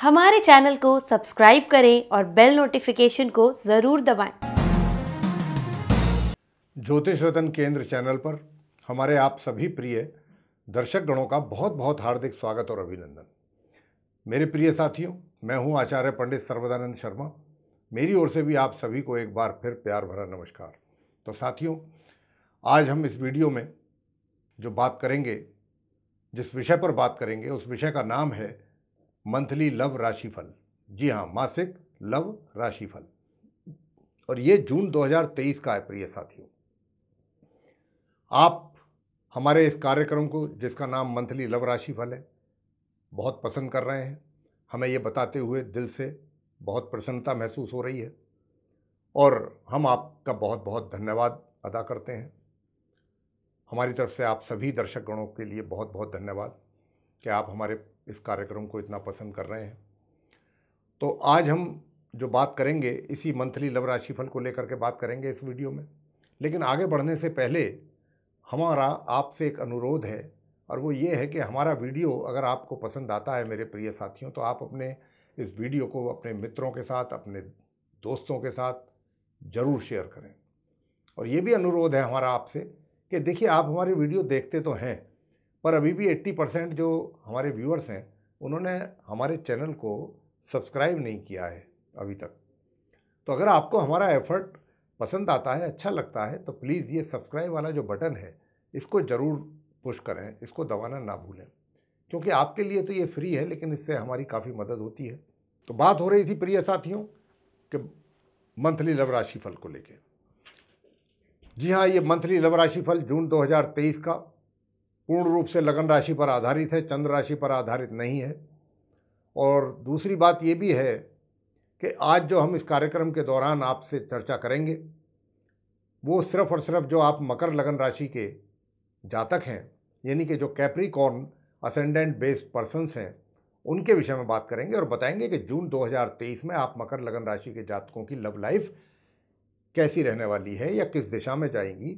हमारे चैनल को सब्सक्राइब करें और बेल नोटिफिकेशन को ज़रूर दबाएं। ज्योतिष रतन केंद्र चैनल पर हमारे आप सभी प्रिय दर्शक गणों का बहुत बहुत हार्दिक स्वागत और अभिनंदन मेरे प्रिय साथियों मैं हूं आचार्य पंडित सर्वदानंद शर्मा मेरी ओर से भी आप सभी को एक बार फिर प्यार भरा नमस्कार तो साथियों आज हम इस वीडियो में जो बात करेंगे जिस विषय पर बात करेंगे उस विषय का नाम है मंथली लव राशिफल जी हाँ मासिक लव राशिफल और ये जून 2023 का है प्रिय साथियों आप हमारे इस कार्यक्रम को जिसका नाम मंथली लव राशिफल है बहुत पसंद कर रहे हैं हमें ये बताते हुए दिल से बहुत प्रसन्नता महसूस हो रही है और हम आपका बहुत बहुत धन्यवाद अदा करते हैं हमारी तरफ से आप सभी दर्शकगणों के लिए बहुत बहुत धन्यवाद कि आप हमारे इस कार्यक्रम को इतना पसंद कर रहे हैं तो आज हम जो बात करेंगे इसी मंथली लव राशिफल को लेकर के बात करेंगे इस वीडियो में लेकिन आगे बढ़ने से पहले हमारा आपसे एक अनुरोध है और वो ये है कि हमारा वीडियो अगर आपको पसंद आता है मेरे प्रिय साथियों तो आप अपने इस वीडियो को अपने मित्रों के साथ अपने दोस्तों के साथ ज़रूर शेयर करें और ये भी अनुरोध है हमारा आपसे कि देखिए आप हमारी वीडियो देखते तो हैं पर अभी भी 80 परसेंट जो हमारे व्यूअर्स हैं उन्होंने हमारे चैनल को सब्सक्राइब नहीं किया है अभी तक तो अगर आपको हमारा एफर्ट पसंद आता है अच्छा लगता है तो प्लीज़ ये सब्सक्राइब वाला जो बटन है इसको ज़रूर पुश करें इसको दबाना ना भूलें क्योंकि आपके लिए तो ये फ्री है लेकिन इससे हमारी काफ़ी मदद होती है तो बात हो रही थी प्रिय साथियों के मंथली लव राशि फल को लेके जी हाँ ये मंथली लव राशि फल जून 2023 का पूर्ण रूप से लगन राशि पर आधारित है चंद्र राशि पर आधारित नहीं है और दूसरी बात ये भी है कि आज जो हम इस कार्यक्रम के दौरान आपसे चर्चा करेंगे वो सिर्फ और सिर्फ जो आप मकर लगन राशि के जातक हैं यानी कि जो कैप्रिकॉर्न असेंडेंट बेस्ड पर्सनस हैं उनके विषय में बात करेंगे और बताएंगे कि जून 2023 में आप मकर लगन राशि के जातकों की लव लाइफ कैसी रहने वाली है या किस दिशा में जाएंगी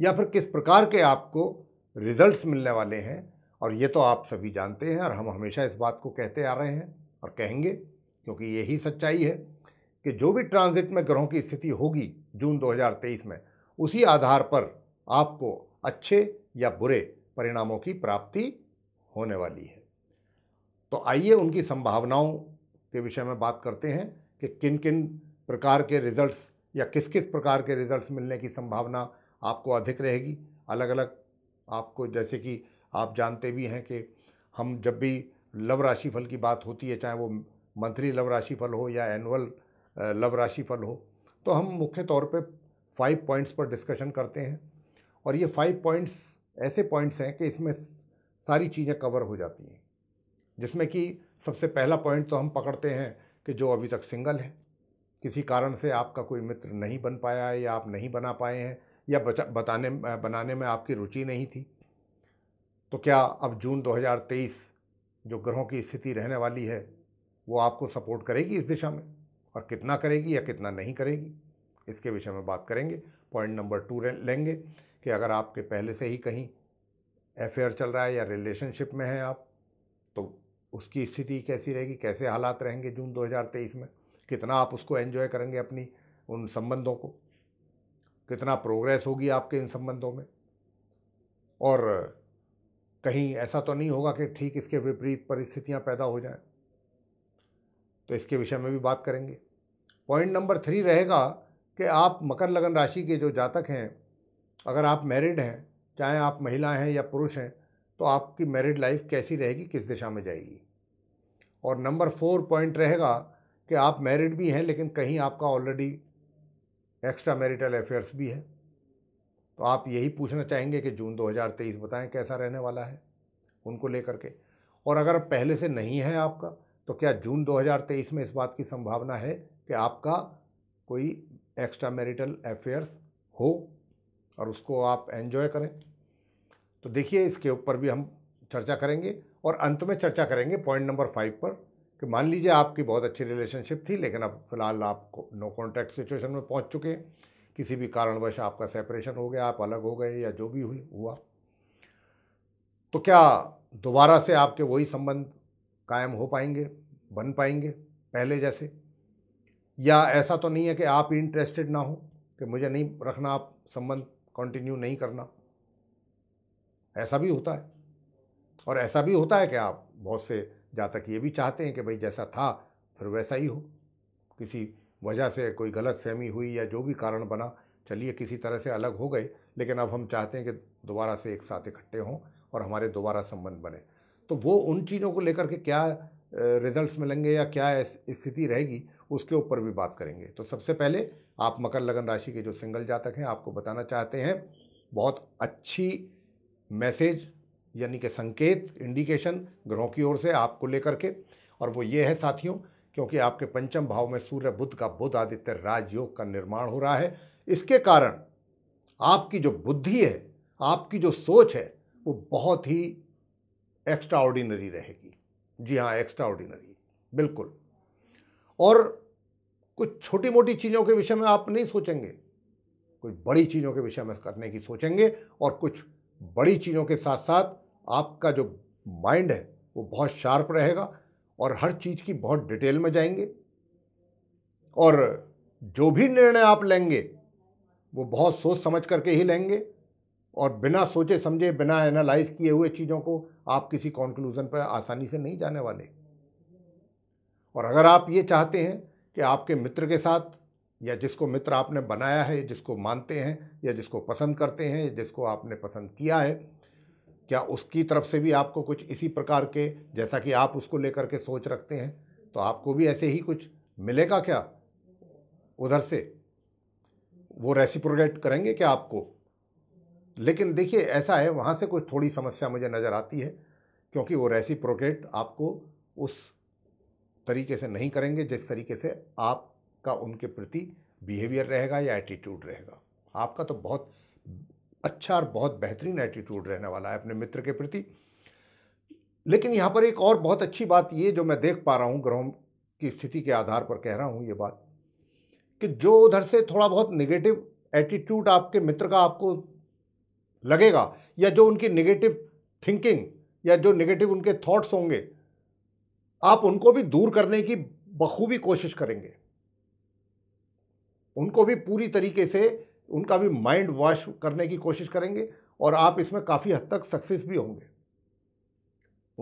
या फिर किस प्रकार के आपको रिज़ल्ट्स मिलने वाले हैं और ये तो आप सभी जानते हैं और हम हमेशा इस बात को कहते आ रहे हैं और कहेंगे क्योंकि यही सच्चाई है कि जो भी ट्रांजिट में ग्रहों की स्थिति होगी जून 2023 में उसी आधार पर आपको अच्छे या बुरे परिणामों की प्राप्ति होने वाली है तो आइए उनकी संभावनाओं के विषय में बात करते हैं कि किन किन प्रकार के रिजल्ट्स या किस किस प्रकार के रिजल्ट्स मिलने की संभावना आपको अधिक रहेगी अलग अलग आपको जैसे कि आप जानते भी हैं कि हम जब भी लव राशि फल की बात होती है चाहे वो मंथली लव राशि फल हो या एनुअल लव राशि फल हो तो हम मुख्य तौर पे फाइव पॉइंट्स पर डिस्कशन करते हैं और ये फाइव पॉइंट्स ऐसे पॉइंट्स हैं कि इसमें सारी चीज़ें कवर हो जाती हैं जिसमें कि सबसे पहला पॉइंट तो हम पकड़ते हैं कि जो अभी तक सिंगल है किसी कारण से आपका कोई मित्र नहीं बन पाया है या आप नहीं बना पाए हैं या बताने बनाने में आपकी रुचि नहीं थी तो क्या अब जून 2023 जो ग्रहों की स्थिति रहने वाली है वो आपको सपोर्ट करेगी इस दिशा में और कितना करेगी या कितना नहीं करेगी इसके विषय में बात करेंगे पॉइंट नंबर टू लेंगे कि अगर आपके पहले से ही कहीं अफेयर चल रहा है या रिलेशनशिप में हैं आप तो उसकी स्थिति कैसी रहेगी कैसे हालात रहेंगे जून 2023 में कितना आप उसको एन्जॉय करेंगे अपनी उन संबंधों को कितना प्रोग्रेस होगी आपके इन संबंधों में और कहीं ऐसा तो नहीं होगा कि ठीक इसके विपरीत परिस्थितियां पैदा हो जाएं तो इसके विषय में भी बात करेंगे पॉइंट नंबर थ्री रहेगा कि आप मकर लगन राशि के जो जातक हैं अगर आप मैरिड हैं चाहे आप महिला हैं या पुरुष हैं तो आपकी मैरिड लाइफ कैसी रहेगी किस दिशा में जाएगी और नंबर फोर पॉइंट रहेगा कि आप मैरिड भी हैं लेकिन कहीं आपका ऑलरेडी एक्स्ट्रा मैरिटल अफेयर्स भी है तो आप यही पूछना चाहेंगे कि जून 2023 बताएं कैसा रहने वाला है उनको लेकर के और अगर पहले से नहीं है आपका तो क्या जून 2023 में इस बात की संभावना है कि आपका कोई एक्स्ट्रा मैरिटल अफेयर्स हो और उसको आप एन्जॉय करें तो देखिए इसके ऊपर भी हम चर्चा करेंगे और अंत में चर्चा करेंगे पॉइंट नंबर फाइव पर कि मान लीजिए आपकी बहुत अच्छी रिलेशनशिप थी लेकिन अब फिलहाल आप नो कॉन्टैक्ट सिचुएशन में पहुंच चुके हैं किसी भी कारणवश आपका सेपरेशन हो गया आप अलग हो गए या जो भी हुई हुआ तो क्या दोबारा से आपके वही संबंध कायम हो पाएंगे बन पाएंगे पहले जैसे या ऐसा तो नहीं है कि आप इंटरेस्टेड ना हो कि मुझे नहीं रखना आप संबंध कंटिन्यू नहीं करना ऐसा भी होता है और ऐसा भी होता है कि आप बहुत से जहाँ तक ये भी चाहते हैं कि भाई जैसा था फिर वैसा ही हो किसी वजह से कोई गलत फहमी हुई या जो भी कारण बना चलिए किसी तरह से अलग हो गए लेकिन अब हम चाहते हैं कि दोबारा से एक साथ इकट्ठे हों और हमारे दोबारा संबंध बने तो वो उन चीज़ों को लेकर के क्या रिजल्ट्स मिलेंगे या क्या स्थिति रहेगी उसके ऊपर भी बात करेंगे तो सबसे पहले आप मकर लगन राशि के जो सिंगल जातक हैं आपको बताना चाहते हैं बहुत अच्छी मैसेज यानी कि संकेत इंडिकेशन ग्रहों की ओर से आपको लेकर के और वो ये है साथियों क्योंकि आपके पंचम भाव में सूर्य बुद्ध का बुद्ध आदित्य राजयोग का निर्माण हो रहा है इसके कारण आपकी जो बुद्धि है आपकी जो सोच है वो बहुत ही एक्स्ट्रा ऑर्डिनरी रहेगी जी हाँ एक्स्ट्रा ऑर्डिनरी बिल्कुल और कुछ छोटी मोटी चीज़ों के विषय में आप नहीं सोचेंगे कुछ बड़ी चीज़ों के विषय में करने की सोचेंगे और कुछ बड़ी चीज़ों के साथ साथ आपका जो माइंड है वो बहुत शार्प रहेगा और हर चीज़ की बहुत डिटेल में जाएंगे और जो भी निर्णय आप लेंगे वो बहुत सोच समझ करके ही लेंगे और बिना सोचे समझे बिना एनालाइज किए हुए चीज़ों को आप किसी कॉन्क्लूजन पर आसानी से नहीं जाने वाले और अगर आप ये चाहते हैं कि आपके मित्र के साथ या जिसको मित्र आपने बनाया है जिसको मानते हैं या जिसको पसंद करते हैं जिसको आपने पसंद किया है क्या उसकी तरफ से भी आपको कुछ इसी प्रकार के जैसा कि आप उसको लेकर के सोच रखते हैं तो आपको भी ऐसे ही कुछ मिलेगा क्या उधर से वो रेसिप्रोगेट करेंगे क्या आपको लेकिन देखिए ऐसा है वहाँ से कुछ थोड़ी समस्या मुझे नज़र आती है क्योंकि वो रेसिप्रोगेट आपको उस तरीके से नहीं करेंगे जिस तरीके से आपका उनके प्रति बिहेवियर रहेगा या एटीट्यूड रहेगा आपका तो बहुत अच्छा और बहुत बेहतरीन एटीट्यूड रहने वाला है अपने मित्र के प्रति लेकिन यहाँ पर एक और बहुत अच्छी बात ये जो मैं देख पा रहा हूँ ग्रहों की स्थिति के आधार पर कह रहा हूँ ये बात कि जो उधर से थोड़ा बहुत निगेटिव एटीट्यूड आपके मित्र का आपको लगेगा या जो उनकी निगेटिव थिंकिंग या जो निगेटिव उनके थॉट्स होंगे आप उनको भी दूर करने की बखूबी कोशिश करेंगे उनको भी पूरी तरीके से उनका भी माइंड वॉश करने की कोशिश करेंगे और आप इसमें काफ़ी हद तक सक्सेस भी होंगे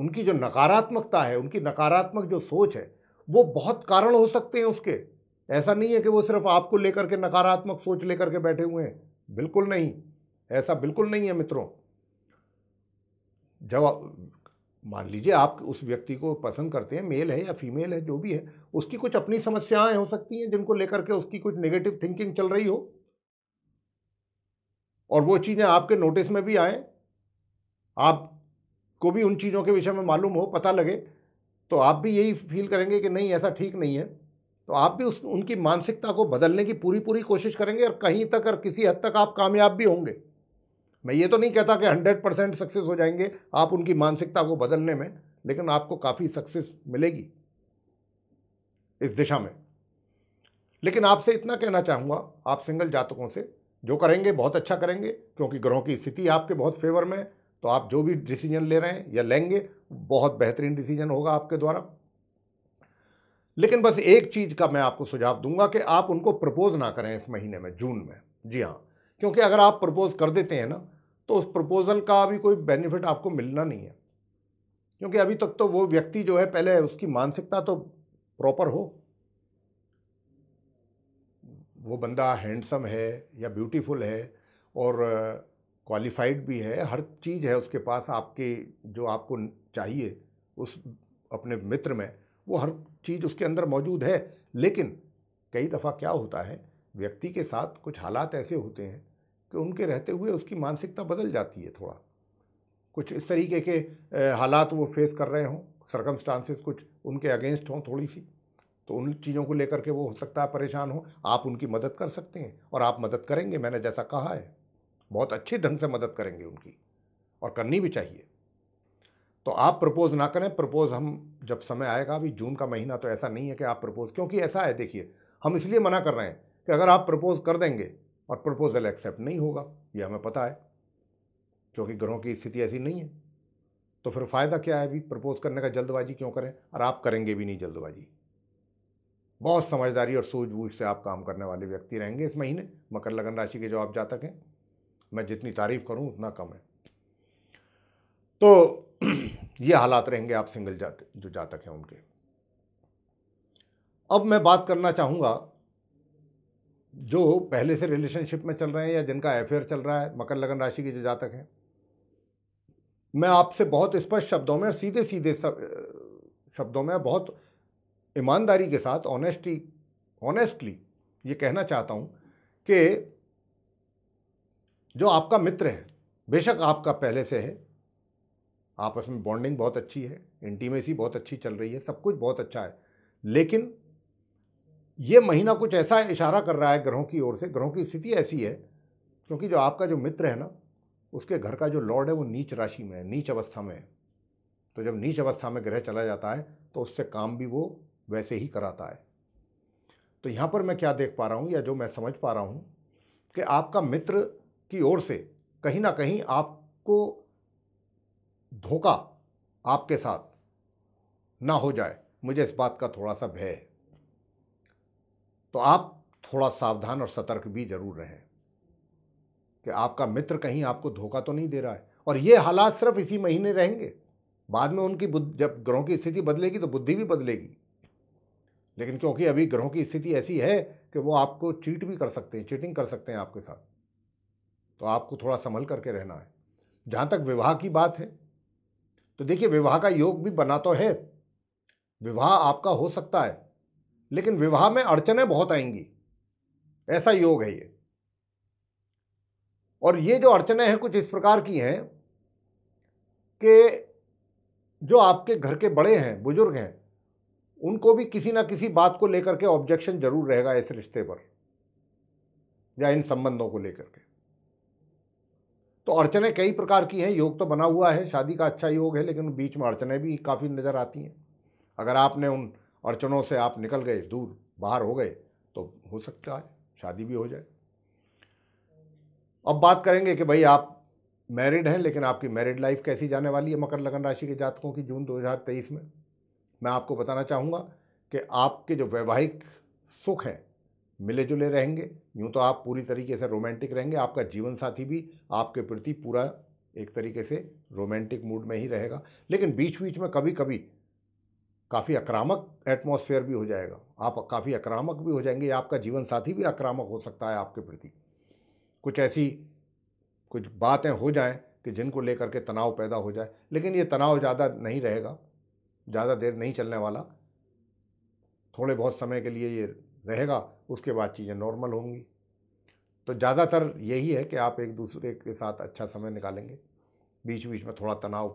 उनकी जो नकारात्मकता है उनकी नकारात्मक जो सोच है वो बहुत कारण हो सकते हैं उसके ऐसा नहीं है कि वो सिर्फ आपको लेकर के नकारात्मक सोच लेकर के बैठे हुए हैं बिल्कुल नहीं ऐसा बिल्कुल नहीं है मित्रों जब मान लीजिए आप उस व्यक्ति को पसंद करते हैं मेल है या फीमेल है जो भी है उसकी कुछ अपनी समस्याएं हो सकती हैं जिनको लेकर के उसकी कुछ नेगेटिव थिंकिंग चल रही हो और वो चीज़ें आपके नोटिस में भी आएँ आप को भी उन चीज़ों के विषय में मालूम हो पता लगे तो आप भी यही फील करेंगे कि नहीं ऐसा ठीक नहीं है तो आप भी उस उनकी मानसिकता को बदलने की पूरी पूरी कोशिश करेंगे और कहीं तक और किसी हद तक आप कामयाब भी होंगे मैं ये तो नहीं कहता कि हंड्रेड परसेंट सक्सेस हो जाएंगे आप उनकी मानसिकता को बदलने में लेकिन आपको काफ़ी सक्सेस मिलेगी इस दिशा में लेकिन आपसे इतना कहना चाहूँगा आप सिंगल जातकों से जो करेंगे बहुत अच्छा करेंगे क्योंकि ग्रहों की स्थिति आपके बहुत फेवर में है तो आप जो भी डिसीजन ले रहे हैं या लेंगे बहुत बेहतरीन डिसीजन होगा आपके द्वारा लेकिन बस एक चीज़ का मैं आपको सुझाव दूंगा कि आप उनको प्रपोज़ ना करें इस महीने में जून में जी हाँ क्योंकि अगर आप प्रपोज़ कर देते हैं ना तो उस प्रपोज़ल का अभी कोई बेनिफिट आपको मिलना नहीं है क्योंकि अभी तक तो वो व्यक्ति जो है पहले उसकी मानसिकता तो प्रॉपर हो वो बंदा हैंडसम है या ब्यूटीफुल है और क्वालिफाइड भी है हर चीज़ है उसके पास आपके जो आपको चाहिए उस अपने मित्र में वो हर चीज़ उसके अंदर मौजूद है लेकिन कई दफ़ा क्या होता है व्यक्ति के साथ कुछ हालात ऐसे होते हैं कि उनके रहते हुए उसकी मानसिकता बदल जाती है थोड़ा कुछ इस तरीके के हालात वो फेस कर रहे हों सरकमस्टांसिस कुछ उनके अगेंस्ट हों थोड़ी सी तो उन चीज़ों को लेकर के वो हो सकता है परेशान हो आप उनकी मदद कर सकते हैं और आप मदद करेंगे मैंने जैसा कहा है बहुत अच्छे ढंग से मदद करेंगे उनकी और करनी भी चाहिए तो आप प्रपोज़ ना करें प्रपोज़ हम जब समय आएगा अभी जून का महीना तो ऐसा नहीं है कि आप प्रपोज़ क्योंकि ऐसा है देखिए हम इसलिए मना कर रहे हैं कि अगर आप प्रपोज़ कर देंगे और प्रपोज़ल एक्सेप्ट नहीं होगा ये हमें पता है क्योंकि ग्रहों की स्थिति ऐसी नहीं है तो फिर फ़ायदा क्या है अभी प्रपोज़ करने का जल्दबाजी क्यों करें और आप करेंगे भी नहीं जल्दबाजी बहुत समझदारी और सूझबूझ से आप काम करने वाले व्यक्ति रहेंगे इस महीने मकर लगन राशि के जो आप जातक हैं मैं जितनी तारीफ करूं उतना कम है तो ये हालात रहेंगे आप सिंगल जात जो जातक हैं उनके अब मैं बात करना चाहूँगा जो पहले से रिलेशनशिप में चल रहे हैं या जिनका अफेयर चल रहा है मकर लगन राशि के जो जातक हैं मैं आपसे बहुत स्पष्ट शब्दों में सीधे सीधे शब्दों में बहुत ईमानदारी के साथ ऑनेस्टी ऑनेस्टली ये कहना चाहता हूँ कि जो आपका मित्र है बेशक आपका पहले से है आपस में बॉन्डिंग बहुत अच्छी है इंटीमेसी बहुत अच्छी चल रही है सब कुछ बहुत अच्छा है लेकिन ये महीना कुछ ऐसा इशारा कर रहा है ग्रहों की ओर से ग्रहों की स्थिति ऐसी है क्योंकि जो आपका जो मित्र है ना उसके घर का जो लॉर्ड है वो नीच राशि में है नीच अवस्था में है तो जब नीच अवस्था में ग्रह चला जाता है तो उससे काम भी वो वैसे ही कराता है तो यहाँ पर मैं क्या देख पा रहा हूँ या जो मैं समझ पा रहा हूँ कि आपका मित्र की ओर से कहीं ना कहीं आपको धोखा आपके साथ ना हो जाए मुझे इस बात का थोड़ा सा भय है तो आप थोड़ा सावधान और सतर्क भी जरूर रहें कि आपका मित्र कहीं आपको धोखा तो नहीं दे रहा है और ये हालात सिर्फ इसी महीने रहेंगे बाद में उनकी बुद्ध जब ग्रहों की स्थिति बदलेगी तो बुद्धि भी बदलेगी लेकिन क्योंकि अभी ग्रहों की स्थिति ऐसी है कि वो आपको चीट भी कर सकते हैं चीटिंग कर सकते हैं आपके साथ तो आपको थोड़ा संभल करके रहना है जहाँ तक विवाह की बात है तो देखिए विवाह का योग भी बना तो है विवाह आपका हो सकता है लेकिन विवाह में अड़चने बहुत आएंगी ऐसा योग है ये और ये जो अड़चने हैं कुछ इस प्रकार की हैं कि जो आपके घर के बड़े हैं बुजुर्ग हैं उनको भी किसी ना किसी बात को लेकर के ऑब्जेक्शन जरूर रहेगा इस रिश्ते पर या इन संबंधों को लेकर के तो अड़चने कई प्रकार की हैं योग तो बना हुआ है शादी का अच्छा योग है लेकिन बीच में अड़चने भी काफ़ी नज़र आती हैं अगर आपने उन अड़चनों से आप निकल गए दूर बाहर हो गए तो हो सकता है शादी भी हो जाए अब बात करेंगे कि भाई आप मैरिड हैं लेकिन आपकी मैरिड लाइफ कैसी जाने वाली है मकर लगन राशि के जातकों की जून 2023 में मैं आपको बताना चाहूँगा कि आपके जो वैवाहिक सुख हैं मिले जुले रहेंगे यूँ तो आप पूरी तरीके से रोमांटिक रहेंगे आपका जीवन साथी भी आपके प्रति पूरा एक तरीके से रोमांटिक मूड में ही रहेगा लेकिन बीच बीच में कभी कभी काफ़ी आक्रामक एटमॉस्फेयर भी हो जाएगा आप काफ़ी आक्रामक भी हो जाएंगे या आपका जीवन साथी भी आक्रामक हो सकता है आपके प्रति कुछ ऐसी कुछ बातें हो जाएं कि जिनको लेकर के तनाव पैदा हो जाए लेकिन ये तनाव ज़्यादा नहीं रहेगा ज़्यादा देर नहीं चलने वाला थोड़े बहुत समय के लिए ये रहेगा उसके बाद चीज़ें नॉर्मल होंगी तो ज़्यादातर यही है कि आप एक दूसरे के साथ अच्छा समय निकालेंगे बीच बीच में थोड़ा तनाव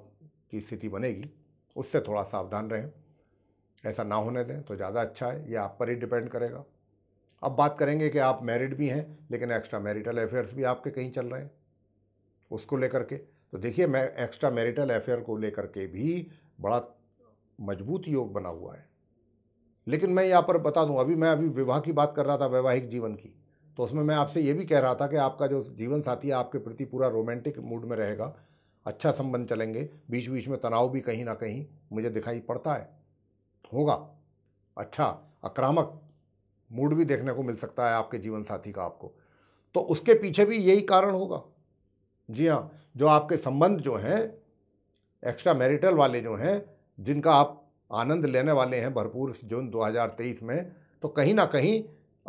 की स्थिति बनेगी उससे थोड़ा सावधान रहें ऐसा ना होने दें तो ज़्यादा अच्छा है ये आप पर ही डिपेंड करेगा अब बात करेंगे कि आप मैरिड भी हैं लेकिन एक्स्ट्रा मैरिटल अफेयर्स भी आपके कहीं चल रहे हैं उसको लेकर के तो देखिए मैं एक्स्ट्रा मैरिटल अफेयर को लेकर के भी बड़ा मजबूत योग बना हुआ है लेकिन मैं यहाँ पर बता दूँ अभी मैं अभी विवाह की बात कर रहा था वैवाहिक जीवन की तो उसमें मैं आपसे ये भी कह रहा था कि आपका जो जीवन साथी है आपके प्रति पूरा रोमांटिक मूड में रहेगा अच्छा संबंध चलेंगे बीच बीच में तनाव भी कहीं ना कहीं मुझे दिखाई पड़ता है होगा अच्छा आक्रामक मूड भी देखने को मिल सकता है आपके जीवन साथी का आपको तो उसके पीछे भी यही कारण होगा जी हाँ जो आपके संबंध जो हैं एक्स्ट्रा मैरिटल वाले जो हैं जिनका आप आनंद लेने वाले हैं भरपूर जून 2023 में तो कहीं ना कहीं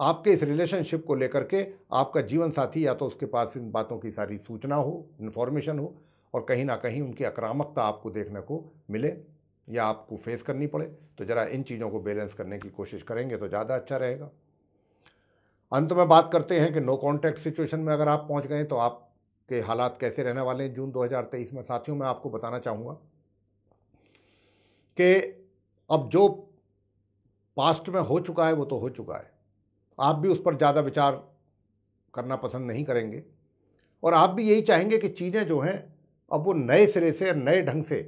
आपके इस रिलेशनशिप को लेकर के आपका जीवन साथी या तो उसके पास इन बातों की सारी सूचना हो इन्फॉर्मेशन हो और कहीं ना कहीं उनकी आक्रामकता आपको देखने को मिले या आपको फेस करनी पड़े तो ज़रा इन चीज़ों को बैलेंस करने की कोशिश करेंगे तो ज़्यादा अच्छा रहेगा अंत में बात करते हैं कि नो कॉन्टैक्ट सिचुएशन में अगर आप पहुंच गए तो आपके हालात कैसे रहने वाले हैं जून 2023 में साथियों मैं आपको बताना चाहूँगा कि अब जो पास्ट में हो चुका है वो तो हो चुका है आप भी उस पर ज़्यादा विचार करना पसंद नहीं करेंगे और आप भी यही चाहेंगे कि चीज़ें जो हैं अब वो नए सिरे से नए ढंग से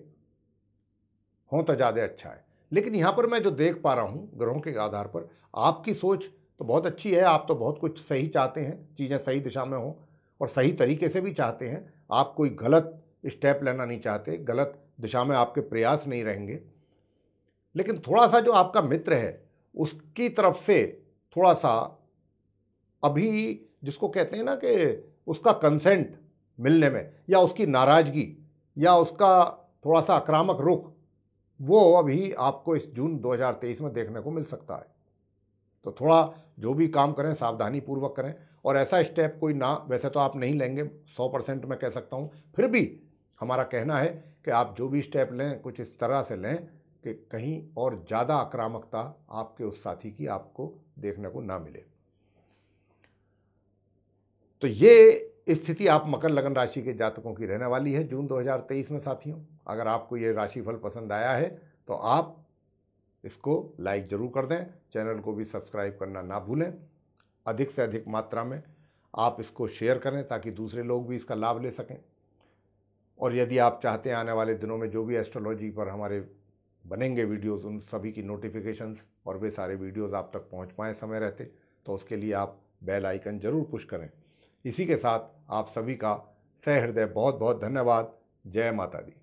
हों तो ज़्यादा अच्छा है लेकिन यहाँ पर मैं जो देख पा रहा हूँ ग्रहों के आधार पर आपकी सोच तो बहुत अच्छी है आप तो बहुत कुछ सही चाहते हैं चीज़ें सही दिशा में हों और सही तरीके से भी चाहते हैं आप कोई गलत स्टेप लेना नहीं चाहते गलत दिशा में आपके प्रयास नहीं रहेंगे लेकिन थोड़ा सा जो आपका मित्र है उसकी तरफ से थोड़ा सा अभी जिसको कहते हैं ना कि उसका कंसेंट मिलने में या उसकी नाराज़गी या उसका थोड़ा सा आक्रामक रुख वो अभी आपको इस जून 2023 में देखने को मिल सकता है तो थोड़ा जो भी काम करें सावधानी पूर्वक करें और ऐसा स्टेप कोई ना वैसे तो आप नहीं लेंगे 100 परसेंट मैं कह सकता हूँ फिर भी हमारा कहना है कि आप जो भी स्टेप लें कुछ इस तरह से लें कि कहीं और ज़्यादा आक्रामकता आपके उस साथी की आपको देखने को ना मिले तो ये स्थिति आप मकर लगन राशि के जातकों की रहने वाली है जून 2023 में साथियों अगर आपको ये राशिफल पसंद आया है तो आप इसको लाइक ज़रूर कर दें चैनल को भी सब्सक्राइब करना ना भूलें अधिक से अधिक मात्रा में आप इसको शेयर करें ताकि दूसरे लोग भी इसका लाभ ले सकें और यदि आप चाहते हैं आने वाले दिनों में जो भी एस्ट्रोलॉजी पर हमारे बनेंगे वीडियोस उन सभी की नोटिफिकेशंस और वे सारे वीडियोस आप तक पहुंच पाएँ समय रहते तो उसके लिए आप बेल आइकन ज़रूर पुश करें इसी के साथ आप सभी का सहृदय बहुत बहुत धन्यवाद जय माता दी